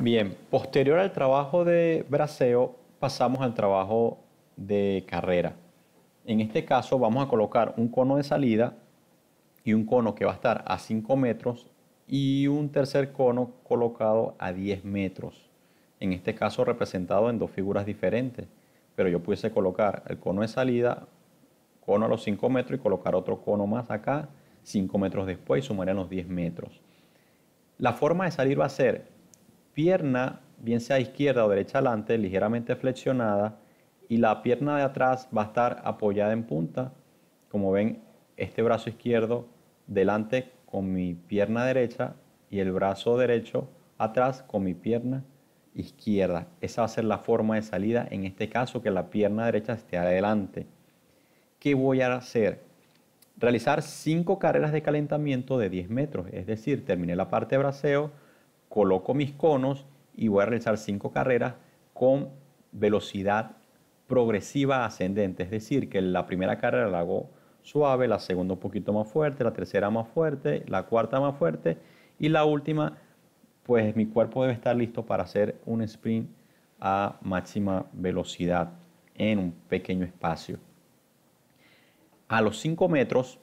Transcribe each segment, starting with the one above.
Bien, posterior al trabajo de braceo, pasamos al trabajo de carrera. En este caso vamos a colocar un cono de salida y un cono que va a estar a 5 metros y un tercer cono colocado a 10 metros. En este caso representado en dos figuras diferentes, pero yo pudiese colocar el cono de salida, cono a los 5 metros y colocar otro cono más acá, 5 metros después y sumarían los 10 metros. La forma de salir va a ser pierna, bien sea izquierda o derecha adelante, ligeramente flexionada, y la pierna de atrás va a estar apoyada en punta. Como ven, este brazo izquierdo delante con mi pierna derecha y el brazo derecho atrás con mi pierna izquierda. Esa va a ser la forma de salida en este caso que la pierna derecha esté adelante. ¿Qué voy a hacer? Realizar 5 carreras de calentamiento de 10 metros, es decir, terminé la parte de braceo, coloco mis conos y voy a realizar cinco carreras con velocidad progresiva ascendente, es decir, que la primera carrera la hago suave, la segunda un poquito más fuerte, la tercera más fuerte, la cuarta más fuerte y la última, pues mi cuerpo debe estar listo para hacer un sprint a máxima velocidad en un pequeño espacio. A los 5 metros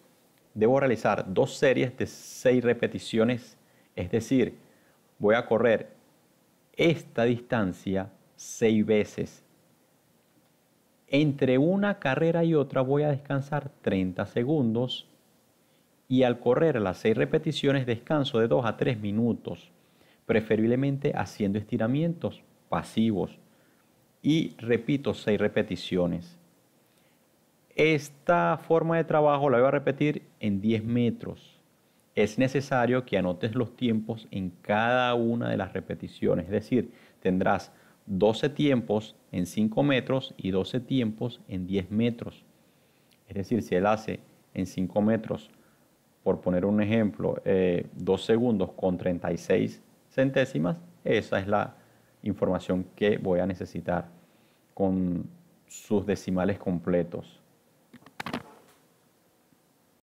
debo realizar dos series de 6 repeticiones, es decir, voy a correr esta distancia seis veces. Entre una carrera y otra voy a descansar 30 segundos y al correr las seis repeticiones descanso de 2 a 3 minutos, preferiblemente haciendo estiramientos pasivos y repito seis repeticiones. Esta forma de trabajo la voy a repetir en 10 metros es necesario que anotes los tiempos en cada una de las repeticiones, es decir, tendrás 12 tiempos en 5 metros y 12 tiempos en 10 metros. Es decir, si él hace en 5 metros, por poner un ejemplo, eh, 2 segundos con 36 centésimas, esa es la información que voy a necesitar con sus decimales completos.